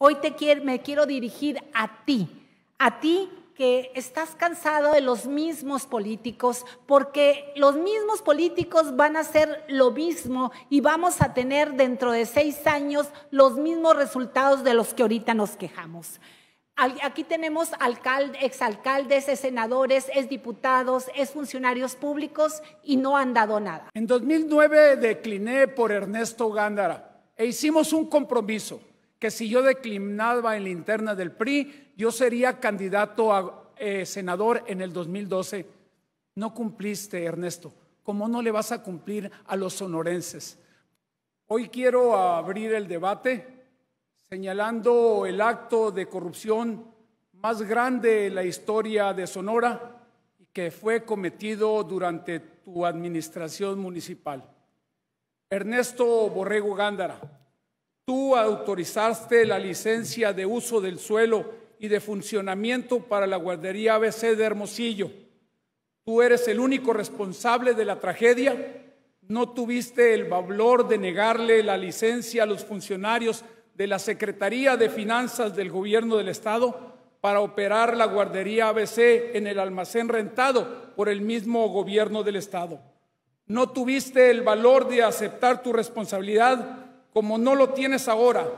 Hoy me quiero dirigir a ti, a ti que estás cansado de los mismos políticos, porque los mismos políticos van a hacer lo mismo y vamos a tener dentro de seis años los mismos resultados de los que ahorita nos quejamos. Aquí tenemos alcalde, exalcaldes, es senadores, es diputados, es funcionarios públicos y no han dado nada. En 2009 decliné por Ernesto Gándara e hicimos un compromiso que si yo declinaba en la interna del PRI, yo sería candidato a eh, senador en el 2012. No cumpliste, Ernesto. ¿Cómo no le vas a cumplir a los sonorenses? Hoy quiero abrir el debate señalando el acto de corrupción más grande en la historia de Sonora y que fue cometido durante tu administración municipal. Ernesto Borrego Gándara Tú autorizaste la licencia de uso del suelo y de funcionamiento para la guardería ABC de Hermosillo. Tú eres el único responsable de la tragedia. No tuviste el valor de negarle la licencia a los funcionarios de la Secretaría de Finanzas del Gobierno del Estado para operar la guardería ABC en el almacén rentado por el mismo Gobierno del Estado. No tuviste el valor de aceptar tu responsabilidad como no lo tienes ahora,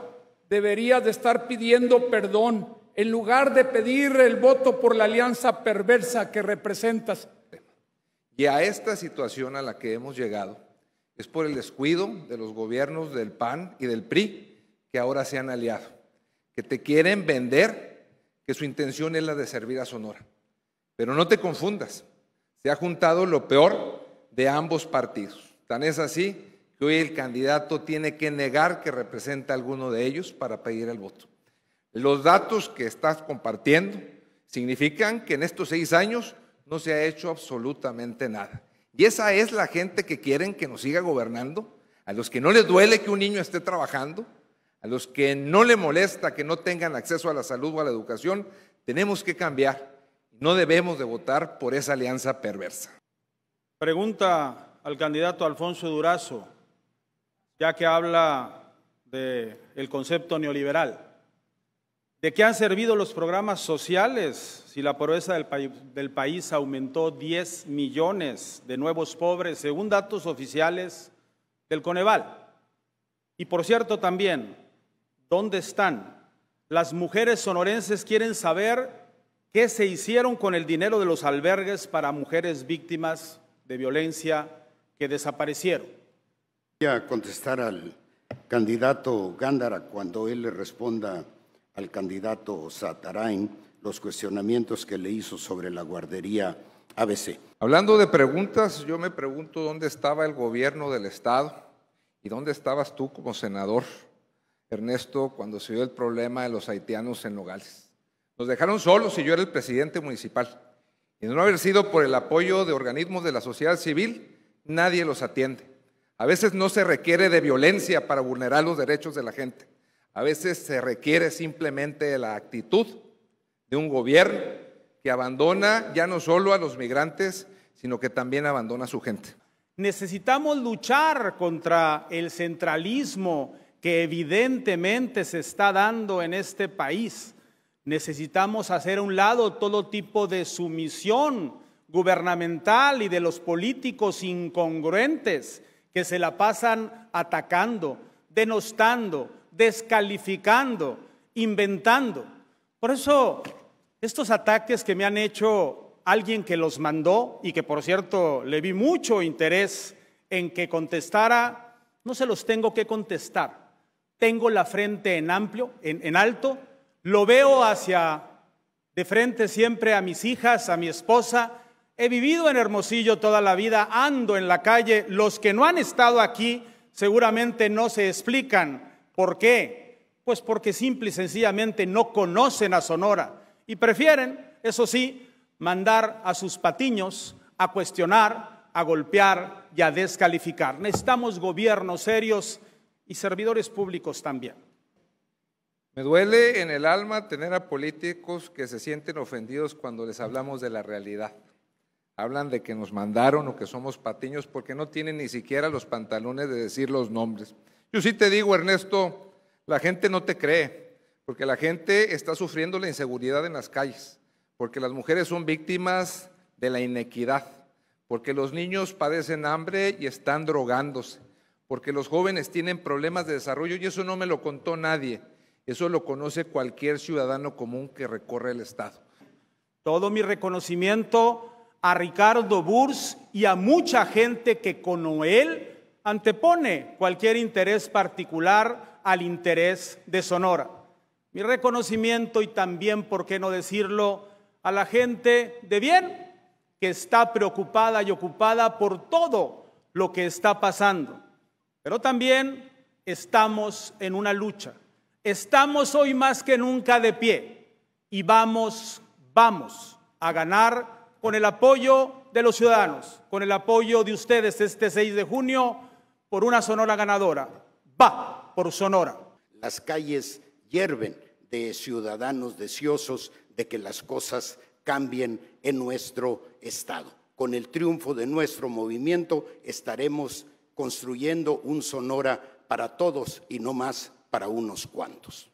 deberías de estar pidiendo perdón en lugar de pedir el voto por la alianza perversa que representas. Y a esta situación a la que hemos llegado es por el descuido de los gobiernos del PAN y del PRI que ahora se han aliado, que te quieren vender que su intención es la de servir a Sonora. Pero no te confundas, se ha juntado lo peor de ambos partidos. Tan es así hoy el candidato tiene que negar que representa a alguno de ellos para pedir el voto. Los datos que estás compartiendo significan que en estos seis años no se ha hecho absolutamente nada. Y esa es la gente que quieren que nos siga gobernando, a los que no les duele que un niño esté trabajando, a los que no le molesta que no tengan acceso a la salud o a la educación, tenemos que cambiar. No debemos de votar por esa alianza perversa. Pregunta al candidato Alfonso Durazo ya que habla del concepto neoliberal. ¿De qué han servido los programas sociales si la pobreza del, del, país aumentó 10 millones de nuevos pobres, según datos oficiales del Coneval? Y por cierto también, ¿dónde están? Las mujeres sonorenses quieren saber qué se hicieron con el dinero de los albergues para mujeres víctimas de violencia que desaparecieron a contestar al candidato Gándara cuando él le responda al candidato Satarain los cuestionamientos que le hizo sobre la guardería ABC. Hablando de preguntas, yo me pregunto dónde estaba el gobierno del Estado y dónde estabas tú como senador, Ernesto, cuando se dio el problema de los haitianos en Nogales. Nos dejaron solos y yo era el presidente municipal. Y no haber sido por el apoyo de organismos de la sociedad civil, nadie los atiende. A veces no se requiere de violencia para vulnerar los derechos de la gente. A veces se requiere simplemente la actitud de un gobierno que abandona ya no solo a los migrantes, sino que también abandona a su gente. Necesitamos luchar contra el centralismo que evidentemente se está dando en este país. Necesitamos hacer a un lado todo tipo de sumisión gubernamental y de los políticos incongruentes que se la pasan atacando, denostando, descalificando, inventando. Por eso, estos ataques que me han hecho alguien que los mandó y que por cierto le vi mucho interés en que contestara, no se los tengo que contestar. Tengo la frente en amplio, en, en alto, lo veo hacia de frente siempre a mis hijas, a mi esposa, He vivido en Hermosillo toda la vida, ando en la calle. Los que no han estado aquí seguramente no se explican por qué. Pues porque simple y sencillamente no conocen a Sonora y prefieren, eso sí, mandar a sus patiños a cuestionar, a golpear y a descalificar. Necesitamos gobiernos serios y servidores públicos también. Me duele en el alma tener a políticos que se sienten ofendidos cuando les hablamos de la realidad hablan de que nos mandaron o que somos patiños porque no tienen ni siquiera los pantalones de decir los nombres. Yo sí te digo, Ernesto, la gente no te cree, porque la gente está sufriendo la inseguridad en las calles, porque las mujeres son víctimas de la inequidad, porque los niños padecen hambre y están drogándose, porque los jóvenes tienen problemas de desarrollo y eso no me lo contó nadie, eso lo conoce cualquier ciudadano común que recorre el Estado. Todo mi reconocimiento a Ricardo Burs y a mucha gente que con él antepone cualquier interés particular al interés de Sonora. Mi reconocimiento y también, por qué no decirlo, a la gente de bien que está preocupada y ocupada por todo lo que está pasando. Pero también estamos en una lucha. Estamos hoy más que nunca de pie y vamos, vamos a ganar con el apoyo de los ciudadanos, con el apoyo de ustedes este 6 de junio, por una Sonora ganadora. Va por Sonora. Las calles hierven de ciudadanos deseosos de que las cosas cambien en nuestro Estado. Con el triunfo de nuestro movimiento estaremos construyendo un Sonora para todos y no más para unos cuantos.